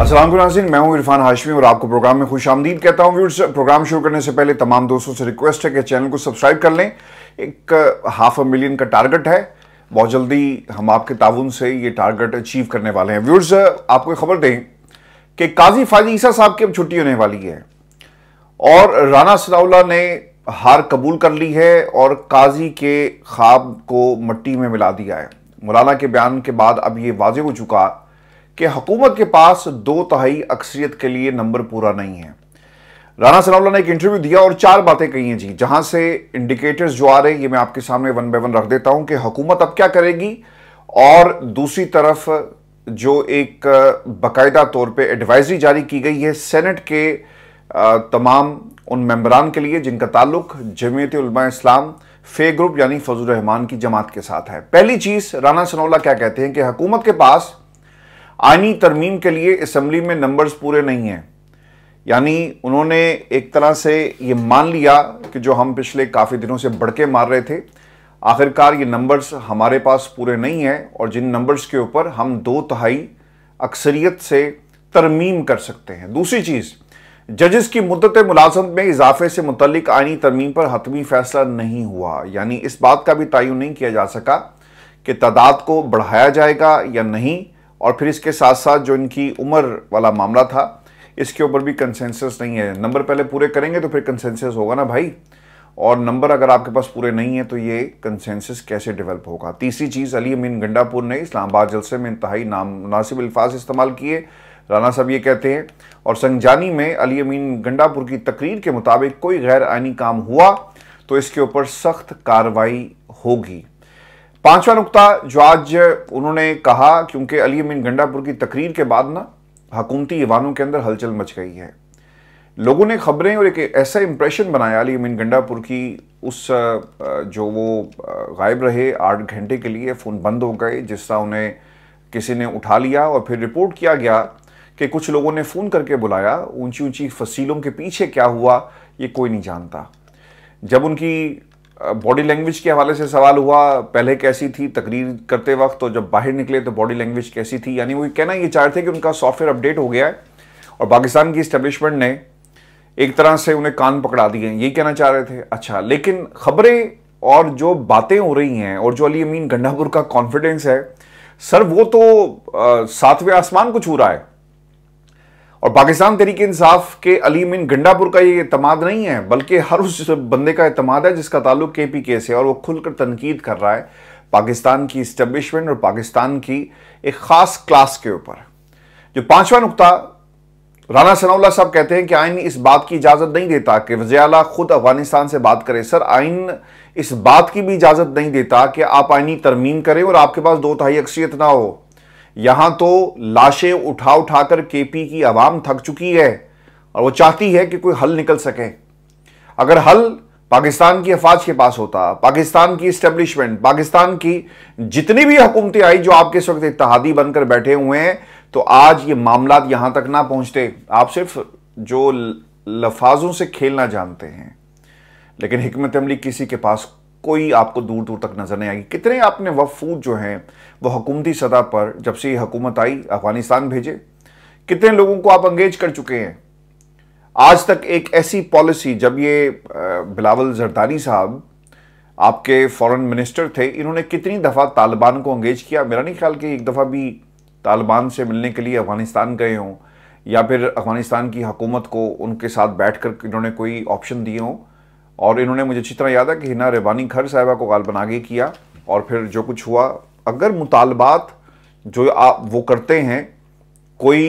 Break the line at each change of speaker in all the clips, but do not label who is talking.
असलम नाजिन मैं हूँ इरफान हाशमी और आपको प्रोग्राम में खुश आमदीद कहता हूँ व्यूर्स प्रोग्राम शुरू करने से पहले तमाम दोस्तों से रिक्वेस्ट है कि चैनल को सब्सक्राइब कर लें एक हाफ अ मिलियन का टारगेट है बहुत जल्दी हम आपके ताउन से ये टारगेट अचीव करने वाले हैं व्यूर्स आपको खबर दें कि काजी फाजी ईसा साहब की अब छुट्टी होने वाली है और राना सदाउल्ला ने हार कबूल कर ली है और काजी के ख्वाब को मट्टी में मिला दिया है मौलाना के बयान के बाद अब ये वाजे हो चुका कि हुकूमत के पास दो तहाई अक्सरियत के लिए नंबर पूरा नहीं है राना सनावला ने एक इंटरव्यू दिया और चार बातें कही हैं जी जहां से इंडिकेटर्स जो आ रहे हैं ये मैं आपके सामने वन बाय वन रख देता हूं कि हुकूमत अब क्या करेगी और दूसरी तरफ जो एक बाकायदा तौर पे एडवाइजरी जारी की गई है सेनेट के तमाम उन मेम्बरान के लिए जिनका ताल्लुक जमीयत इस्लाम फे ग्रुप यानी फजल रहमान की जमात के साथ है पहली चीज़ राना सनौला क्या कहते हैं कि हुकूमत के पास आईनी तरमीम के लिए असम्बली में नंबर्स पूरे नहीं हैं यानी उन्होंने एक तरह से ये मान लिया कि जो हम पिछले काफ़ी दिनों से बढ़के मार रहे थे आखिरकार ये नंबर्स हमारे पास पूरे नहीं हैं और जिन नंबर्स के ऊपर हम दो तहाई अक्सरियत से तरमीम कर सकते हैं दूसरी चीज़ जजेस की मुद्दत मुलाजमत में इजाफे से मुतलिक आइनी तरमीम पर हतमी फैसला नहीं हुआ यानी इस बात का भी तयन नहीं किया जा सका कि तादाद को बढ़ाया जाएगा या नहीं और फिर इसके साथ साथ जो इनकी उम्र वाला मामला था इसके ऊपर भी कंसेंसस नहीं है नंबर पहले पूरे करेंगे तो फिर कंसेंसस होगा ना भाई और नंबर अगर आपके पास पूरे नहीं है तो ये कंसेंसस कैसे डेवलप होगा तीसरी चीज़ अली अमीन गंडापुर ने इस्लामाबाद जलसे में इंतहाई नाम मुनासिब अल्फाज इस्तेमाल किए राना साहब ये कहते हैं और संगजानी में अली अमीन गंडापुर की तकरीर के मुताबिक कोई गैर आइनी काम हुआ तो इसके ऊपर सख्त कार्रवाई होगी पांचवा नुकता जो आज उन्होंने कहा क्योंकि अली अमीन गंडापुर की तकरीर के बाद ना हकूमती ईवानों के अंदर हलचल मच गई है लोगों ने खबरें और एक ऐसा इंप्रेशन बनाया अली अमीन गंडापुर की उस जो वो गायब रहे आठ घंटे के लिए फ़ोन बंद हो गए जिस तरह उन्हें किसी ने उठा लिया और फिर रिपोर्ट किया गया कि कुछ लोगों ने फ़ोन करके बुलाया ऊंची ऊंची फसीलों के पीछे क्या हुआ ये कोई नहीं जानता जब उनकी बॉडी लैंग्वेज के हवाले से सवाल हुआ पहले कैसी थी तकरीर करते वक्त तो जब बाहर निकले तो बॉडी लैंग्वेज कैसी थी यानी वो कहना ये चाह रहे थे कि उनका सॉफ्टवेयर अपडेट हो गया है और पाकिस्तान की इस्टेब्लिशमेंट ने एक तरह से उन्हें कान पकड़ा दिए यही कहना चाह रहे थे अच्छा लेकिन खबरें और जो बातें हो रही हैं और जो अली अमीन गंडापुर का कॉन्फिडेंस है सर वो तो सातवें आसमान को छू रहा है और पाकिस्तान तरीके इंसाफ के अली मिन गंडापुर का ये अतमाद नहीं है बल्कि हर उस बंदे का अतमाद है जिसका ताल्लुक के पी के से और वो खुलकर तनकीद कर रहा है पाकिस्तान की इस्टबलिशमेंट और पाकिस्तान की एक ख़ास क्लास के ऊपर जो पांचवा नुकता राना सनाउल्ला साहब कहते हैं कि आइन इस बात की इजाज़त नहीं देता कि वजियाला खुद अफगानिस्तान से बात करे सर आइन इस बात की भी इजाज़त नहीं देता कि आप आइनी तरमीम करें और आपके पास दो तहाई अक्सरियत ना हो यहां तो लाशें उठा उठाकर केपी की आवाम थक चुकी है और वो चाहती है कि कोई हल निकल सके अगर हल पाकिस्तान की अफवाज के पास होता पाकिस्तान की इस्टेब्लिशमेंट पाकिस्तान की जितनी भी हुकूमतें आई जो आपके इस वक्त इतिहादी बनकर बैठे हुए हैं तो आज ये मामला यहां तक ना पहुंचते आप सिर्फ जो लफाजों से खेलना जानते हैं लेकिन हमत अमली किसी के पास कोई आपको दूर दूर तक नज़र नहीं आएगी कितने आपने वफूद जो हैं वह हुकूमती सतह पर जब से ये हकूमत आई अफगानिस्तान भेजे कितने लोगों को आप अंगेज कर चुके हैं आज तक एक ऐसी पॉलिसी जब ये बिलावल जरदारी साहब आपके फॉरेन मिनिस्टर थे इन्होंने कितनी दफ़ा तालिबान को अंगेज किया मेरा नहीं ख्याल कि एक दफ़ा भी तालिबान से मिलने के लिए अफ़गानिस्तान गए हों या फिर अफ़गानिस्तान की हकूमत को उनके साथ बैठ कर इन्होंने कोई ऑप्शन दिए हों और इन्होंने मुझे अच्छी तरह याद है कि हिना रेवानी खर साहिबा को बना के किया और फिर जो कुछ हुआ अगर मुतालबात जो आप वो करते हैं कोई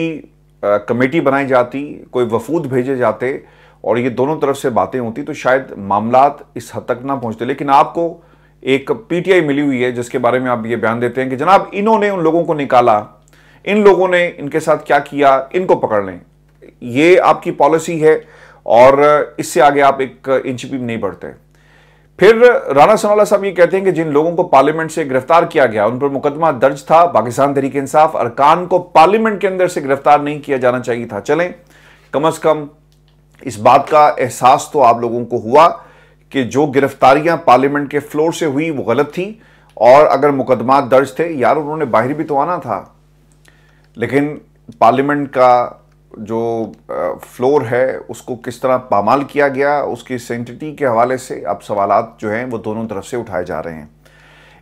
कमेटी बनाई जाती कोई वफूद भेजे जाते और ये दोनों तरफ से बातें होती तो शायद मामला इस हद तक ना पहुंचते लेकिन आपको एक पीटीआई मिली हुई है जिसके बारे में आप ये बयान देते हैं कि जनाब इन्होंने उन लोगों को निकाला इन लोगों ने इनके साथ क्या किया इनको पकड़ लें ये आपकी पॉलिसी है और इससे आगे आप एक इंच भी नहीं बढ़ते फिर राणा सनौला साहब ये कहते हैं कि जिन लोगों को पार्लियामेंट से गिरफ्तार किया गया उन पर मुकदमा दर्ज था पाकिस्तान तरीके इंसाफ अरकान को पार्लियामेंट के अंदर से गिरफ्तार नहीं किया जाना चाहिए था चलें कम अज कम इस बात का एहसास तो आप लोगों को हुआ कि जो गिरफ्तारियां पार्लियामेंट के फ्लोर से हुई वो गलत थी और अगर मुकदमा दर्ज थे यार उन्होंने बाहर भी तो आना था लेकिन पार्लियामेंट का जो फ्लोर है उसको किस तरह पामाल किया गया उसकी सेंटिटी के हवाले से अब सवाल जो हैं वो दोनों तरफ से उठाए जा रहे हैं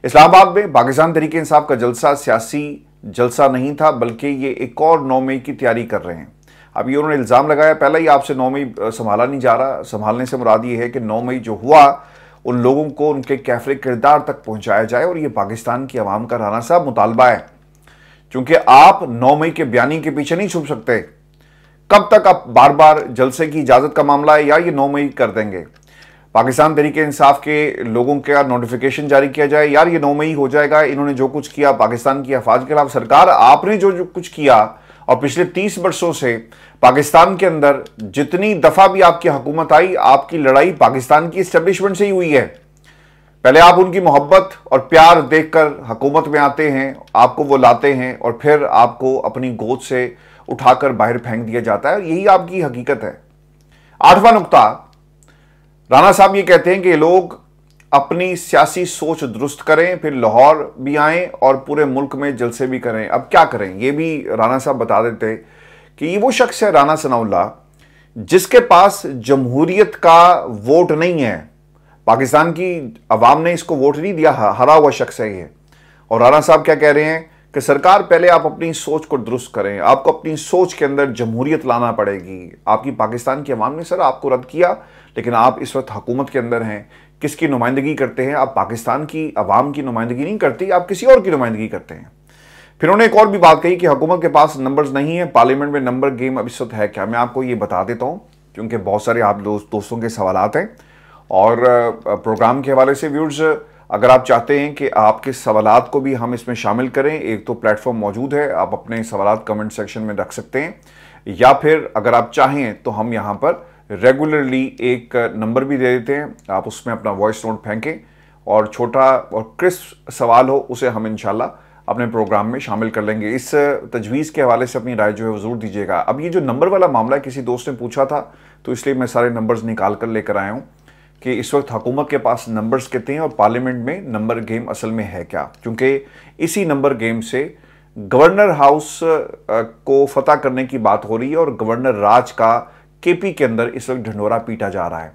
इस्लामाबाद में पाकिस्तान तरीके इंसाफ का जलसा सियासी जलसा नहीं था बल्कि ये एक और नौ मई की तैयारी कर रहे हैं अब ये उन्होंने इल्ज़ाम लगाया पहला ही आपसे नौ मई संभाला नहीं जा रहा संभालने से मुराद ये है कि नौ मई जो हुआ उन लोगों को उनके कैफरे किरदार तक पहुंचाया जाए और ये पाकिस्तान की आवाम का राना साहब मुतालबा है क्योंकि आप नौ मई के बयानी के पीछे नहीं छुप सकते कब तक आप बार बार जलसे की इजाज़त का मामला है या ये नौ मई कर देंगे पाकिस्तान तरीके इंसाफ के लोगों का नोटिफिकेशन जारी किया जाए यार ये नौ मई हो जाएगा इन्होंने जो कुछ किया पाकिस्तान की अफवाज के खिलाफ सरकार आपने जो जो कुछ किया और पिछले तीस वर्षों से पाकिस्तान के अंदर जितनी दफ़ा भी आपकी हुकूमत आई आपकी लड़ाई पाकिस्तान की स्टेब्लिशमेंट से ही हुई है पहले आप उनकी मोहब्बत और प्यार देखकर हुकूमत में आते हैं आपको वो लाते हैं और फिर आपको अपनी गोद से उठाकर बाहर फेंक दिया जाता है और यही आपकी हकीकत है आठवां नुकता राणा साहब ये कहते हैं कि लोग अपनी सियासी सोच दुरुस्त करें फिर लाहौर भी आए और पूरे मुल्क में जलसे भी करें अब क्या करें ये भी राणा साहब बता देते कि ये वो शख्स है राणा सनाउल्ला जिसके पास जमहूरियत का वोट नहीं है पाकिस्तान की आवाम ने इसको वोट नहीं दिया हरा हुआ शख्स है ये और राणा साहब क्या कह रहे हैं कि सरकार पहले आप अपनी सोच को दुरुस्त करें आपको अपनी सोच के अंदर जमहूरियत लाना पड़ेगी आपकी पाकिस्तान की अवाम ने सर आपको रद्द किया लेकिन आप इस वक्त हुकूमत के अंदर हैं किसकी नुमाइंदगी करते हैं आप पाकिस्तान की अवाम की नुमाइंदगी नहीं करती आप किसी और की नुमाइंदगी करते हैं फिर उन्होंने एक और भी बात कही कि हुकूमत के पास नंबर्स नहीं है पार्लियामेंट में नंबर गेम अब इस वक्त है क्या मैं आपको ये बता देता हूँ क्योंकि बहुत सारे आप दोस्त दोस्तों के सवाल हैं और प्रोग्राम के हवाले से व्यूर्स अगर आप चाहते हैं कि आपके सवाल को भी हम इसमें शामिल करें एक तो प्लेटफॉर्म मौजूद है आप अपने सवाल कमेंट सेक्शन में रख सकते हैं या फिर अगर आप चाहें तो हम यहाँ पर रेगुलरली एक नंबर भी दे देते हैं आप उसमें अपना वॉइस नोट फेंकें और छोटा और क्रिस्प सवाल हो उसे हम इनशाला अपने प्रोग्राम में शामिल कर लेंगे इस तजवीज़ के हवाले से अपनी राय जो है वो ज़रूर दीजिएगा अब ये जो नंबर वाला मामला किसी दोस्त ने पूछा था तो इसलिए मैं सारे नंबर्स निकाल कर लेकर आया हूँ कि इस वक्त हुकूमत के पास नंबर्स कितने हैं और पार्लियामेंट में नंबर गेम असल में है क्या क्योंकि इसी नंबर गेम से गवर्नर हाउस को फतह करने की बात हो रही है और गवर्नर राज का केपी के अंदर इस वक्त ढंडोरा पीटा जा रहा है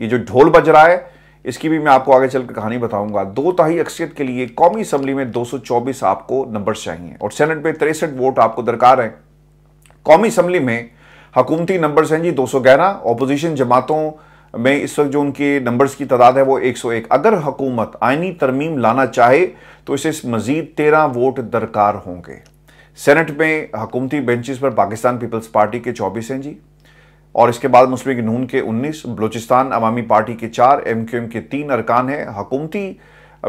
ये जो ढोल बज रहा है इसकी भी मैं आपको आगे चलकर कहानी बताऊंगा दो ताही अक्सियत के लिए कौमी असम्बली में 224 आपको नंबर्स चाहिए और सेनेट में तिरसठ वोट आपको दरकार है कौमी असम्बली में हकूमती नंबर्स हैं जी दो सौ ग्यारह अपोजिशन जमातों में इस वक्त जो उनके नंबर्स की तादाद है वो 101 अगर हुकूमत आइनी तरमीम लाना चाहे तो इसे मज़ीद तेरह वोट दरकार होंगे सेनेट में हकूमती बेंचेस पर पाकिस्तान पीपल्स पार्टी के 24 हैं जी और इसके बाद मुस्लिम नून के 19 बलूचिस्तान अवामी पार्टी के चार एम क्यू एम के तीन अरकान हैं हकूमती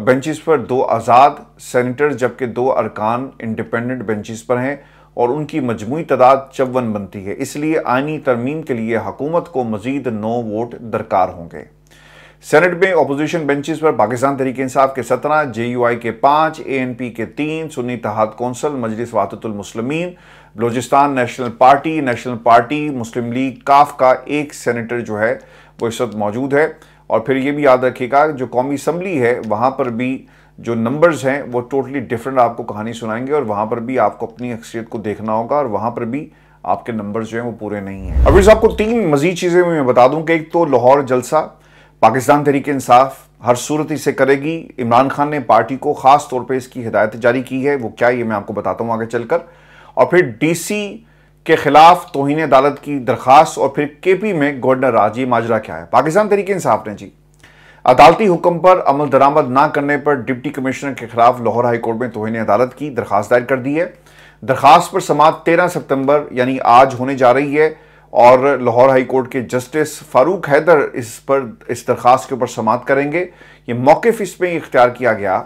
बेंचेस पर दो आज़ाद सेनेटर जबकि दो अरकान इंडिपेंडेंट बेंचेस पर हैं और उनकी मजमू तादाद चौवन बनती है इसलिए आइनी तरमीम के लिए हकूमत को मजीद नौ वोट दरकार होंगे सेनेट में अपोजिशन बेंचेस पर पाकिस्तान तरीके इंसाफ के सत्रह जे यू आई के पांच ए एन पी के तीन सुन्नी तहाद council Majlis Wahdatulmuslimeen Balochistan national party national party Muslim League Qaf का एक सेनेटर जो है वो इस वक्त मौजूद है और फिर ये भी याद रखिएगा जो कौमी असम्बली है वहाँ पर भी जो नंबर्स हैं वो टोटली डिफरेंट आपको कहानी सुनाएंगे और वहां पर भी आपको अपनी अक्सरियत को देखना होगा और वहां पर भी आपके नंबर्स जो हैं वो पूरे नहीं हैं अभी आपको तीन मजीद चीज़ें मैं बता दूं कि एक तो लाहौर जलसा पाकिस्तान तरीके इंसाफ हर सूरत इसे करेगी इमरान खान ने पार्टी को ख़ास तौर पर इसकी हिदायत जारी की है वो क्या ये मैं आपको बताता हूँ आगे चलकर और फिर डीसी के खिलाफ तोहन अदालत की दरख्वास्त और फिर के पी में गवर्नर राजीव माजरा क्या है पाकिस्तान तरीके इंसाफ ने जी अदालती हुक्म पर अमल दरामद ना करने पर डिप्टी कमिश्नर के खिलाफ लाहौर हाईकोर्ट में तोहन अदालत की दरखास्त दायर कर दी है दरखास्त पर समाप्त तेरह सितंबर यानी आज होने जा रही है और लाहौर हाई कोर्ट के जस्टिस फारूक हैदर इस पर इस दरखास्त के ऊपर समाप्त करेंगे ये मौकफ इसमें इख्तियार किया गया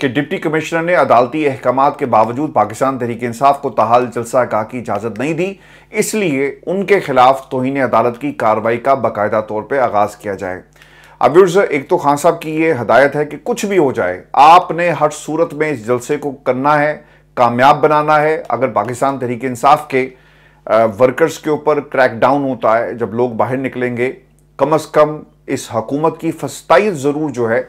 कि डिप्टी कमिश्नर ने अदालती अहकाम के बावजूद पाकिस्तान तहरीक इंसाफ को तहाल जलसा का की इजाज़त नहीं दी इसलिए उनके खिलाफ तोहनी अदालत की कार्रवाई का बाकायदा तौर पर आगाज़ किया जाए अब एक तो खान साहब की ये हदायत है कि कुछ भी हो जाए आपने हर सूरत में इस जलसे को करना है कामयाब बनाना है अगर पाकिस्तान तहरीक इंसाफ के वर्कर्स के ऊपर क्रैकडाउन होता है जब लोग बाहर निकलेंगे कम अज़ कम इस हकूमत की फस्ताइत ज़रूर जो है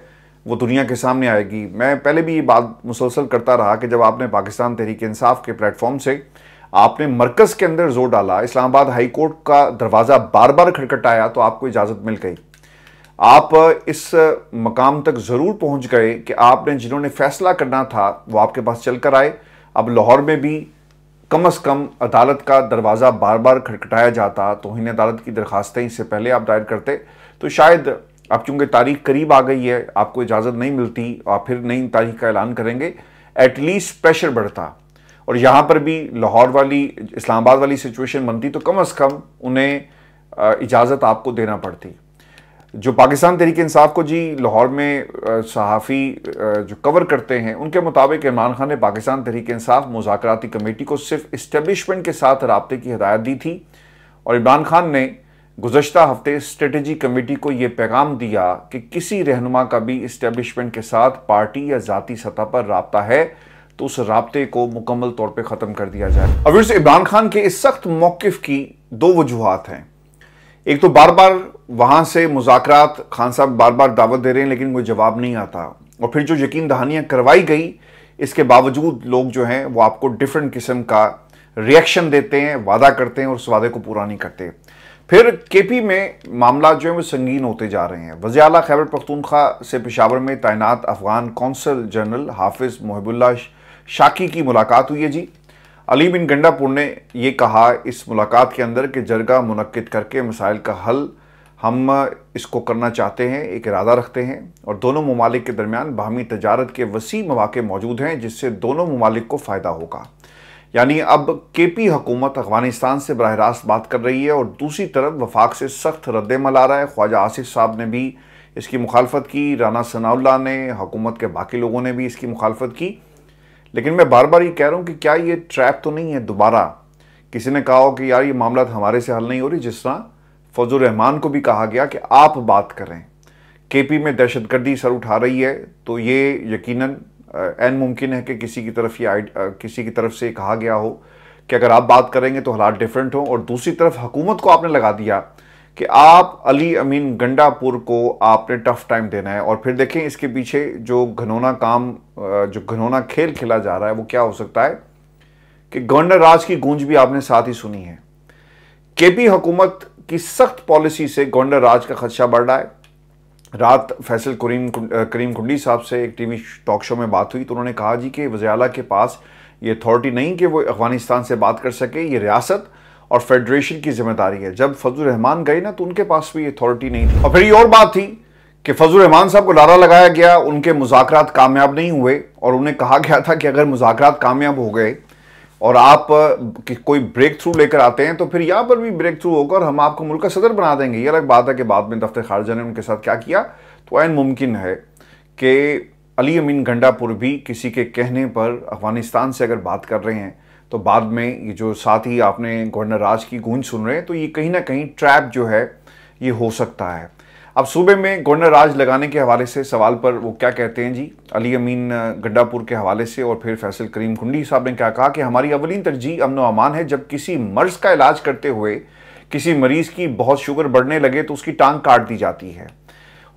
वो दुनिया के सामने आएगी मैं पहले भी ये बात मुसलसल करता रहा कि जब आपने पाकिस्तान तहरीक इंसाफ के प्लेटफॉर्म से आपने मरकज़ के अंदर जोर डाला इस्लामाबाद हाई कोर्ट का दरवाज़ा बार बार खटखटाया तो आपको इजाज़त मिल गई आप इस मकाम तक ज़रूर पहुंच गए कि आपने जिन्होंने फैसला करना था वो आपके पास चल कर आए अब लाहौर में भी कम अज़ कम अदालत का दरवाज़ा बार बार खटखटाया जाता तो इन अदालत की दरखास्तें इससे पहले आप दायर करते तो शायद अब चूँकि तारीख करीब आ गई है आपको इजाज़त नहीं मिलती आप फिर नई तारीख का ऐलान करेंगे एटलीस्ट प्रेशर बढ़ता और यहाँ पर भी लाहौर वाली इस्लामाबाद वाली सिचुएशन बनती तो कम अज़ कम उन्हें इजाज़त आपको देना पड़ती जो पाकिस्तान तहरीक इंसाफ को जी लाहौर में सहाफ़ी जो कवर करते हैं उनके मुताबिक इमरान खान ने पाकिस्तान तहरीक इंसाफ मुजाकती कमेटी को सिर्फ इस्टबलिशमेंट के साथ रबते की हदायत दी थी और इमरान खान ने गुजशत हफ्ते स्ट्रेटी कमेटी को यह पैगाम दिया कि किसी रहनुमा का भी इस्टबलिशमेंट के साथ पार्टी या ज़ाती सतह पर रबता है तो उस रबते को मुकम्मल तौर पर ख़त्म कर दिया जाए अब इमरान खान के इस सख्त मौक़ की दो वजूहत हैं एक तो बार बार वहाँ से मुजाकरात खान साहब बार बार दावत दे रहे हैं लेकिन कोई जवाब नहीं आता और फिर जो यकीन दहानियाँ करवाई गई इसके बावजूद लोग जो हैं वो आपको डिफरेंट किस्म का रिएक्शन देते हैं वादा करते हैं और उस वादे को पूरा नहीं करते फिर केपी में मामला जो है वो संगीन होते जा रहे हैं वजी अला खैबर पख्तूनख्वा से पेशावर में तैनात अफगान कौंसल जनरल हाफिज़ महबुल्ला शाकी की मुलाकात हुई है जी अली बिन गंडापुर ने यह कहा इस मुलाकात के अंदर कि जरगा मुनद करके मिसाइल का हल हम इसको करना चाहते हैं एक इरादा रखते हैं और दोनों ममालिक के दरमियान बाहमी तजारत के वसी मौाक़े मौजूद हैं जिससे दोनों ममालिक को फ़ायदा होगा यानी अब के पी हकूमत अफगानिस्तान से बरह रास्त बात कर रही है और दूसरी तरफ वफाक से सख्त रद्दमल आ रहा है ख्वाजा आसिफ साहब ने भी इसकी मुखालफत की राना सनाउल्ला ने हकूमत के बाकी लोगों ने भी इसकी मुखालफत की लेकिन मैं बार बार ये कह रहा हूँ कि क्या ये ट्रैप तो नहीं है दोबारा किसी ने कहा हो कि यार ये मामला हमारे से हल नहीं हो रही जिस तरह फजल रहमान को भी कहा गया कि आप बात करें केपी में दहशतगर्दी सर उठा रही है तो ये यकीनन एन मुमकिन है कि किसी की तरफ ये किसी की तरफ से कहा गया हो कि अगर आप बात करेंगे तो हालात डिफरेंट हों और दूसरी तरफ हुकूमत को आपने लगा दिया कि आप अली अमीन गंडापुर को आपने टफ टाइम देना है और फिर देखें इसके पीछे जो घनौना काम जो घनौना खेल खेला जा रहा है वो क्या हो सकता है कि गवर्नर राज की गूंज भी आपने साथ ही सुनी है के पी हुकूमत की सख्त पॉलिसी से गवर्नर राज का खदशा बढ़ रहा है रात फैसल करीम करीम कुंडी साहब से एक टीवी टॉक शो में बात हुई तो उन्होंने कहा जी कि वजयाला के पास ये अथॉरिटी नहीं कि वो अफगानिस्तान से बात कर सके ये रियासत और फेडरेशन की जिम्मेदारी है जब फजल रहमान गए ना तो उनके पास भी अथॉरिटी नहीं थी और फिर ये और बात थी कि फजल रहमान साहब को नारा लगाया गया उनके मुजाकर कामयाब नहीं हुए और उन्हें कहा गया था कि अगर मुजाकर कामयाब हो गए और आप कोई ब्रेक थ्रू लेकर आते हैं तो फिर यहाँ पर भी ब्रेक थ्रू होगा और हम आपको मुल्क का सदर बना देंगे ये अलग बात है कि बाद में दफ्तर खारजा ने उनके साथ क्या किया तो ऐन मुमकिन है कि अली अमीन गंडापुर भी किसी के कहने पर अफगानिस्तान से अगर बात कर रहे हैं तो बाद में ये जो साथ ही आपने गवर्नर राज की गूंज सुन रहे हैं तो ये कहीं ना कहीं ट्रैप जो है ये हो सकता है अब सूबे में गवर्नर राज लगाने के हवाले से सवाल पर वो क्या कहते हैं जी अली अमीन गड्डापुर के हवाले से और फिर फैसल करीम खुंडी साहब ने क्या कहा कि हमारी अवलिन तरजीह अमन अमान है जब किसी मर्ज का इलाज करते हुए किसी मरीज की बहुत शुगर बढ़ने लगे तो उसकी टांग काट दी जाती है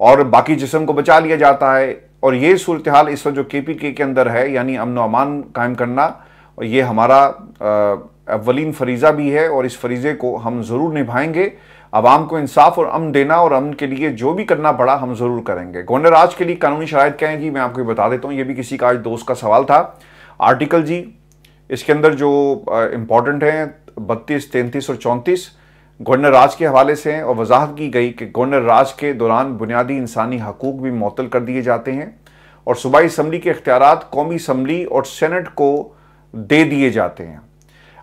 और बाकी जिसम को बचा लिया जाता है और ये सूरत हाल इस वक्त जो के पी के अंदर है यानी अमन अमान कायम करना और ये हमारा अवलिन फरीज़ा भी है और इस फरीज़े को हम ज़रूर निभाएंगे आवाम को इंसाफ और अमन देना और अमन के लिए जो भी करना पड़ा हम ज़रूर करेंगे गवर्नर आज के लिए कानूनी शराय क्या है जी मैं आपको बता देता हूँ ये भी किसी का आज दोस्त का सवाल था आर्टिकल जी इसके अंदर जो इम्पॉर्टेंट हैं बत्तीस तैंतीस और चौंतीस गवर्नर राज के हवाले से हैं और वजाहत की गई कि गवर्नर राज के दौरान बुनियादी इंसानी हकूक भी मअतल कर दिए जाते हैं और सूबाई इसम्बली के अख्तियार कौमी इसम्बली और सेनेट को दे दिए जाते हैं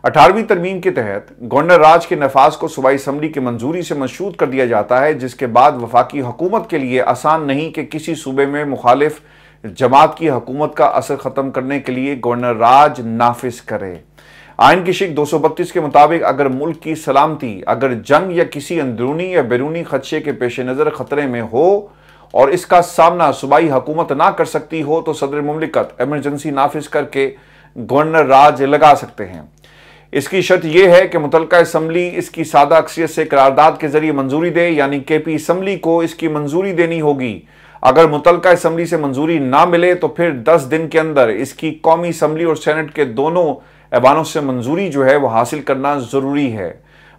अठारहवीं तरमीम के तहत गवर्नर राज के नफाज को सूबाई असम्बली की मंजूरी से मशरूद कर दिया जाता है जिसके बाद वफाकी हुकूमत के लिए आसान नहीं कि किसी सूबे में मुखालिफ जमात की हकूमत का असर ख़त्म करने के लिए गवर्नर राज नाफिज करे आयन की शिक दो सौ बत्तीस के मुताबिक अगर मुल्क की सलामती अगर जंग या किसी अंदरूनी या बैरूनी खदशे के पेश नज़र खतरे में हो और इसका सामना सूबाई हकूमत ना कर सकती हो तो सदर ममलिकत एमरजेंसी नाफिज करके गवर्नर राज लगा सकते हैं इसकी शर्त यह है कि मुतल असम्बली इसकी सादा अक्सियत से करारदाद के जरिए मंजूरी दे यानी के पी असम्बली को इसकी मंजूरी देनी होगी अगर मुतल असम्बली से मंजूरी ना मिले तो फिर दस दिन के अंदर इसकी कौमी असम्बली और सेनेट के दोनों ऐवानों से मंजूरी जो है वह हासिल करना ज़रूरी है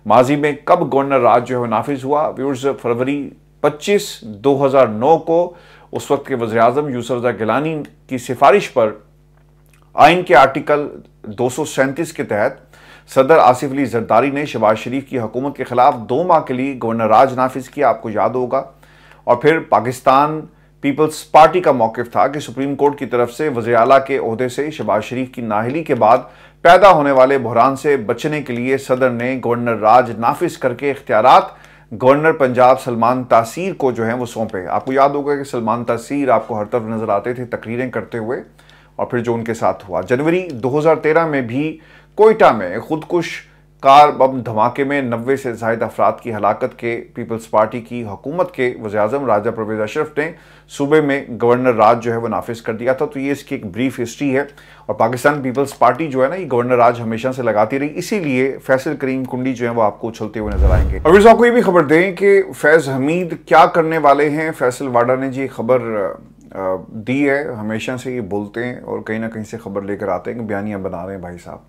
माजी में कब गवर्नर राज जो है नाफिज हुआ व्यूर्स फरवरी पच्चीस दो हज़ार नौ को उस वक्त के वजे अजम यूसफा गिलानी की सिफारिश पर आइन के आर्टिकल दो के तहत सदर आसिफ अली जरदारी ने शबाज शरीफ की हुकूमत के ख़िलाफ़ दो माह के लिए गवर्नर राज नाफिज किया आपको याद होगा और फिर पाकिस्तान पीपल्स पार्टी का मौकफ था कि सुप्रीम कोर्ट की तरफ से वजे अला के अहदे से शबाज शरीफ की नाहली के बाद पैदा होने वाले बहरान से बचने के लिए सदर ने गवर्नर राज नाफिज करके इख्तियार गवर्नर पंजाब सलमान तासीर को जो है वो सौंपे आपको याद होगा कि सलमान तासीर आपको हर तरफ नज़र आते थे तकरीरें करते हुए और फिर जो उनके साथ हुआ जनवरी 2013 में भी कोयटा में खुदकुश कार बम धमाके में नब्बे से जायद अफराद की हलाकत के पीपल्स पार्टी की हुकूमत के वजी अजम राजा परवेज अशरफ ने सूबे में गवर्नर राज जो है वो नाफिज कर दिया था तो ये इसकी एक ब्रीफ हिस्ट्री है और पाकिस्तान पीपल्स पार्टी जो है ना ये गवर्नर राज हमेशा से लगाती रही इसीलिए फैसल करीम कुंडी जो है वो आपको उछलते हुए नजर आएंगे साहब आपको ये भी खबर दें कि फैज़ हमीद क्या करने वाले हैं फैसल वाडा ने जी खबर दी है हमेशा से ये बोलते हैं और कहीं ना कहीं से ख़बर लेकर आते हैं कि बयानियाँ बना रहे हैं भाई साहब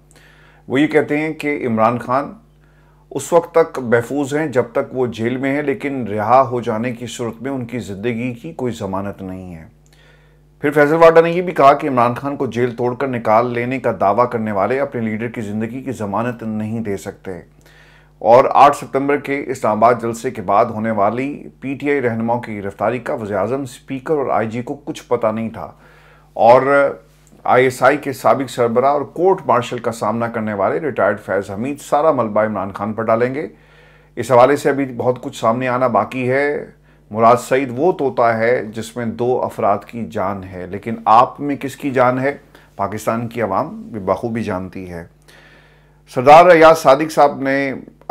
वो ये कहते हैं कि इमरान खान उस वक्त तक महफूज हैं जब तक वो जेल में हैं लेकिन रिहा हो जाने की सूरत में उनकी ज़िंदगी की कोई ज़मानत नहीं है फिर फैज़ल वाडा ने यह भी कहा कि इमरान खान को जेल तोड़कर निकाल लेने का दावा करने वाले अपने लीडर की ज़िंदगी की ज़मानत नहीं दे सकते और 8 सितंबर के इस्लामाबाद जलसे के बाद होने वाली पीटीआई रहनुमाओं की गिरफ्तारी का वजी स्पीकर और आईजी को कुछ पता नहीं था और आईएसआई के सबक सरबरा और कोर्ट मार्शल का सामना करने वाले रिटायर्ड फैज़ हमीद सारा मलबा इमरान खान पर डालेंगे इस हवाले से अभी बहुत कुछ सामने आना बाकी है मुराद सईद वो तोता है जिसमें दो अफराद की जान है लेकिन आप में किसकी जान है पाकिस्तान की आवाम बखूबी जानती है सरदार रियाज सादिक साहब ने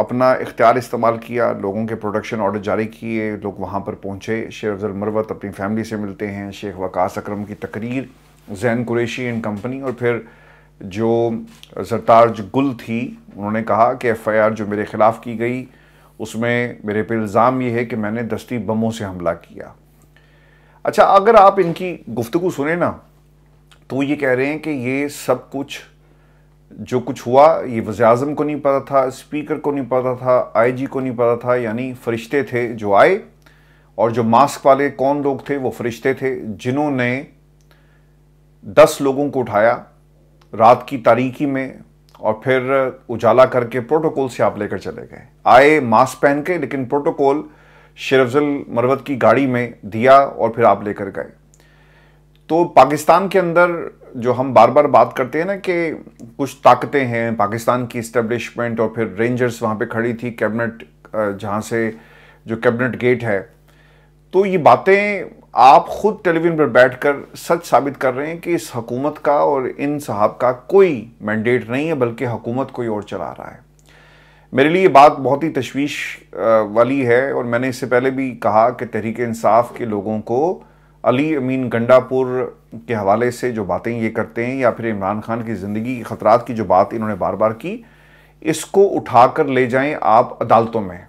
अपना इख्तियार इस्तेमाल किया लोगों के प्रोडक्शन ऑर्डर जारी किए लोग वहाँ पर पहुँचे शेख अफजल मरवत अपनी फैमिली से मिलते हैं शेख वकास अक्रम की तकरीर जैन कुरेशी एंड कंपनी और फिर जो सरताज गुल थी उन्होंने कहा कि एफआईआर जो मेरे ख़िलाफ़ की गई उसमें मेरे पे इल्ज़ाम ये है कि मैंने दस्ती बमों से हमला किया अच्छा अगर आप इनकी गुफ्तु सुने ना तो ये कह रहे हैं कि ये सब कुछ जो कुछ हुआ ये वज़ी अजम को नहीं पता था स्पीकर को नहीं पता था आईजी को नहीं पता था यानी फरिश्ते थे जो आए और जो मास्क वाले कौन लोग थे वो फरिश्ते थे जिन्होंने दस लोगों को उठाया रात की तारीखी में और फिर उजाला करके प्रोटोकॉल से आप लेकर चले गए आए मास्क पहन के लेकिन प्रोटोकॉल शेरफजल मरवत की गाड़ी में दिया और फिर आप लेकर गए तो पाकिस्तान के अंदर जो हम बार बार बात करते हैं ना कि कुछ ताकतें हैं पाकिस्तान की इस्टेब्लिशमेंट और फिर रेंजर्स वहाँ पे खड़ी थी कैबिनेट जहाँ से जो कैबिनेट गेट है तो ये बातें आप खुद टेलीविज़न पर बैठकर सच साबित कर रहे हैं कि इस हकूमत का और इन साहब का कोई मैंडेट नहीं है बल्कि हकूमत कोई और चला रहा है मेरे लिए बात बहुत ही तशवीश वाली है और मैंने इससे पहले भी कहा कि तहरीक इंसाफ के लोगों को अली अमीन गंडापुर के हवाले से जो बातें ये करते हैं या फिर इमरान खान की ज़िंदगी के ख़तरात की जो बात इन्होंने बार बार की इसको उठा कर ले जाएं आप अदालतों में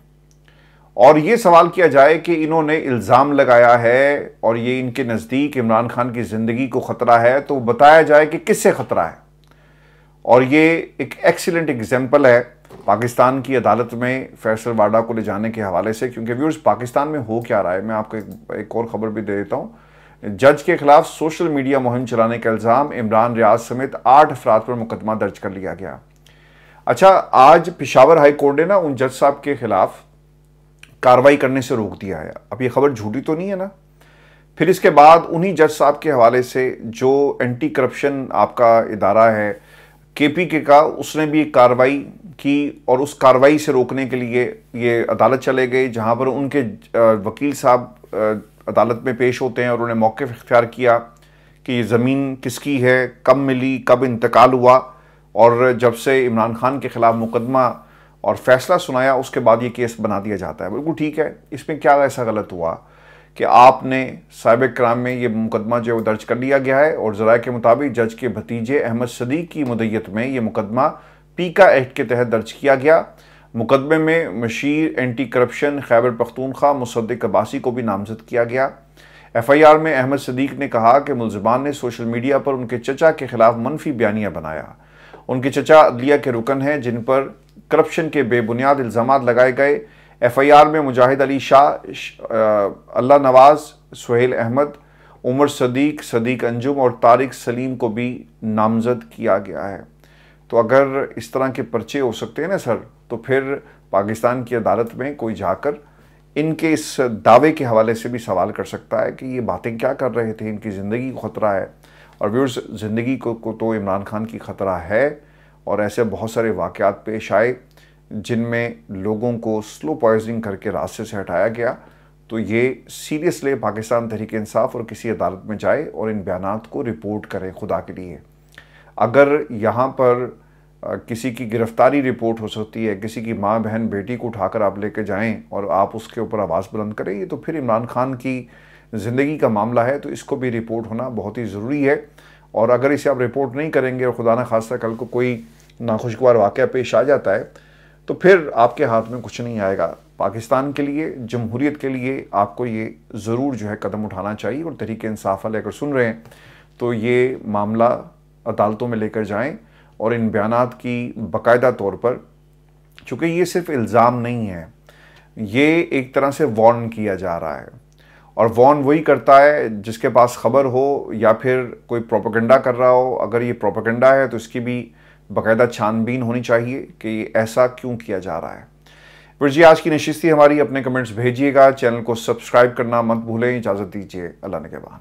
और ये सवाल किया जाए कि इन्होंने इल्ज़ाम लगाया है और ये इनके नज़दीक इमरान खान की ज़िंदगी को ख़तरा है तो बताया जाए कि किससे ख़तरा है और ये एक एक्सीलेंट एग्जाम्पल है पाकिस्तान की अदालत में फैसल वाडा को ले जाने के हवाले से क्योंकि व्यूर्स पाकिस्तान में हो क्या रहा है मैं आपको एक, एक और ख़बर भी दे देता हूँ जज के खिलाफ सोशल मीडिया मुहिम चलाने का इल्ज़ाम इमरान रियाज समेत आठ अफराद पर मुकदमा दर्ज कर लिया गया अच्छा आज पिशावर हाई कोर्ट ने ना उन जज साहब के खिलाफ कार्रवाई करने से रोक दिया है अब ये खबर झूठी तो नहीं है ना फिर इसके बाद उन्हीं जज साहब के हवाले से जो एंटी करप्शन आपका इदारा है के पी के का उसने भी कार्रवाई की और उस कार्रवाई से रोकने के लिए ये अदालत चले गए जहाँ पर उनके वकील साहब अदालत में पेश होते हैं और उन्हें मौके इख्तियार किया कि ये ज़मीन किसकी है कब मिली कब इंतकाल हुआ और जब से इमरान खान के ख़िलाफ़ मुकदमा और फ़ैसला सुनाया उसके बाद ये केस बना दिया जाता है बिल्कुल ठीक है इसमें क्या ऐसा गलत हुआ कि आपने साइबर क्राइम में ये मुकदमा जो दर्ज कर लिया गया है और ज़रा के मुताबिक जज के भतीजे अहमद सदीक की मदैत में ये मुकदमा पीका एक्ट के तहत दर्ज किया गया मुकदमे में मशीर एंटी करप्शन खैबर पख्तूनख्वा मुसद अब्बासी को भी नामजद किया गया एफ आई आर में अहमद सदीक ने कहा कि मुलजमान ने सोशल मीडिया पर उनके चचा के खिलाफ मनफी बयानियाँ बनाया उनके चचा अदलिया के रुकन हैं जिन पर करप्शन के बेबुनियाद इल्ज़ाम लगाए गए एफ आई आर में मुजाहिद अली शाह अल्लाह नवाज सुहेल अहमद उमर सदीक सदीक अंजुम और तारिक सलीम को भी नामजद किया गया है तो अगर इस तरह के पर्चे हो सकते हैं ना सर तो फिर पाकिस्तान की अदालत में कोई जाकर इनके इस दावे के हवाले से भी सवाल कर सकता है कि ये बातें क्या कर रहे थे इनकी ज़िंदगी को ख़तरा है और व्यूर्स ज़िंदगी को, को तो इमरान खान की ख़तरा है और ऐसे बहुत सारे वाक़ात पेश आए जिनमें लोगों को स्लो पॉइजनिंग करके रास्ते से हटाया गया तो ये सीरियसली पाकिस्तान तहरीक इंसाफ और किसी अदालत में जाए और इन बयान को रिपोर्ट करें खुदा के लिए अगर यहाँ पर किसी की गिरफ्तारी रिपोर्ट हो सकती है किसी की माँ बहन बेटी को उठाकर आप लेके जाएं और आप उसके ऊपर आवाज़ बुलंद करें ये तो फिर इमरान खान की ज़िंदगी का मामला है तो इसको भी रिपोर्ट होना बहुत ही ज़रूरी है और अगर इसे आप रिपोर्ट नहीं करेंगे और खुदा ना खासा कल को कोई नाखुशगवार वाक़ पेश आ जाता है तो फिर आपके हाथ में कुछ नहीं आएगा पाकिस्तान के लिए जमहूरीत के लिए आपको ये ज़रूर जो है कदम उठाना चाहिए और तरीके इंसाफ अगर सुन रहे हैं तो ये मामला अदालतों में लेकर जाएँ और इन बयान की बाकायदा तौर पर चूँकि ये सिर्फ इल्ज़ाम नहीं है ये एक तरह से वॉर्न किया जा रहा है और वॉन वही करता है जिसके पास खबर हो या फिर कोई प्रोपागेंडा कर रहा हो अगर ये प्रोपोगंडा है तो इसकी भी बाकायदा छानबीन होनी चाहिए कि ऐसा क्यों किया जा रहा है फिर जी आज की नशिस्ती हमारी अपने कमेंट्स भेजिएगा चैनल को सब्सक्राइब करना मत भूलें इजाज़त दीजिए अल्लाह ने के बाद